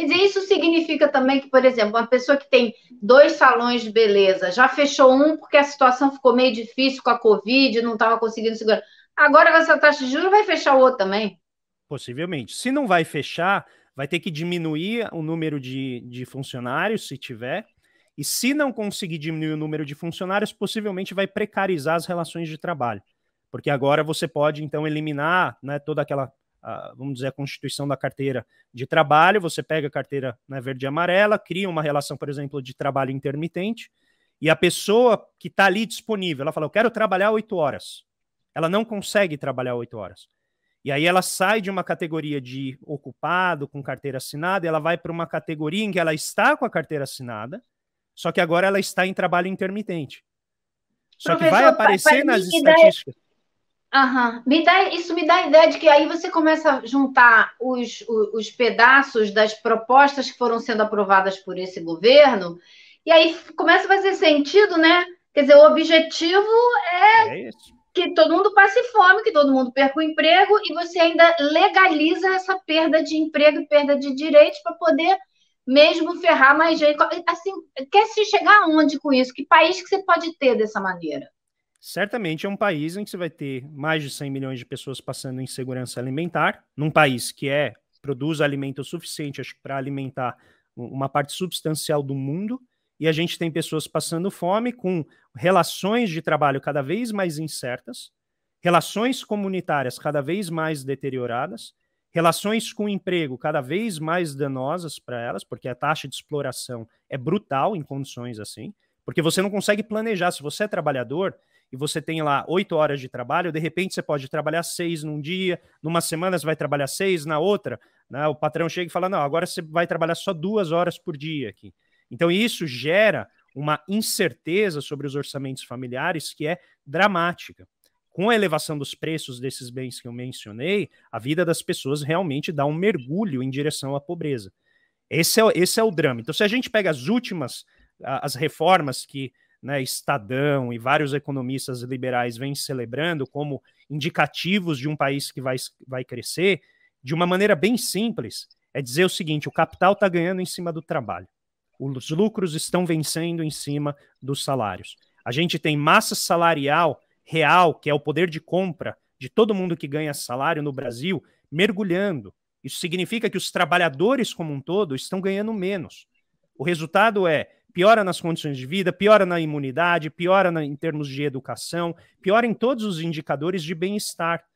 Quer isso significa também que, por exemplo, uma pessoa que tem dois salões de beleza já fechou um porque a situação ficou meio difícil com a Covid, não estava conseguindo segurar. Agora, com essa taxa de juros, vai fechar o outro também? Possivelmente. Se não vai fechar, vai ter que diminuir o número de, de funcionários, se tiver. E se não conseguir diminuir o número de funcionários, possivelmente vai precarizar as relações de trabalho. Porque agora você pode, então, eliminar né, toda aquela a, vamos dizer, a constituição da carteira de trabalho, você pega a carteira né, verde e amarela, cria uma relação, por exemplo, de trabalho intermitente, e a pessoa que está ali disponível, ela fala, eu quero trabalhar oito horas. Ela não consegue trabalhar oito horas. E aí ela sai de uma categoria de ocupado, com carteira assinada, e ela vai para uma categoria em que ela está com a carteira assinada, só que agora ela está em trabalho intermitente. Só Professor, que vai aparecer nas né, estatísticas. Me dá, isso me dá a ideia de que aí você começa a juntar os, os, os, pedaços das propostas que foram sendo aprovadas por esse governo, e aí começa a fazer sentido, né? Quer dizer, o objetivo é, é que todo mundo passe fome, que todo mundo perca o emprego, e você ainda legaliza essa perda de emprego e perda de direitos para poder mesmo ferrar mais gente. Assim, quer se chegar aonde com isso? Que país que você pode ter dessa maneira? certamente é um país em que você vai ter mais de 100 milhões de pessoas passando insegurança alimentar, num país que é produz alimento suficiente, acho para alimentar uma parte substancial do mundo, e a gente tem pessoas passando fome com relações de trabalho cada vez mais incertas, relações comunitárias cada vez mais deterioradas, relações com emprego cada vez mais danosas para elas, porque a taxa de exploração é brutal em condições assim, porque você não consegue planejar. Se você é trabalhador, e você tem lá oito horas de trabalho, de repente você pode trabalhar seis num dia, numa semana você vai trabalhar seis, na outra, né, o patrão chega e fala: não, agora você vai trabalhar só duas horas por dia aqui. Então isso gera uma incerteza sobre os orçamentos familiares que é dramática. Com a elevação dos preços desses bens que eu mencionei, a vida das pessoas realmente dá um mergulho em direção à pobreza. Esse é, esse é o drama. Então, se a gente pega as últimas as reformas que né, Estadão e vários economistas liberais vêm celebrando como indicativos de um país que vai, vai crescer, de uma maneira bem simples, é dizer o seguinte: o capital está ganhando em cima do trabalho, os lucros estão vencendo em cima dos salários. A gente tem massa salarial real, que é o poder de compra de todo mundo que ganha salário no Brasil, mergulhando. Isso significa que os trabalhadores como um todo estão ganhando menos. O resultado é piora nas condições de vida, piora na imunidade, piora na, em termos de educação, piora em todos os indicadores de bem-estar.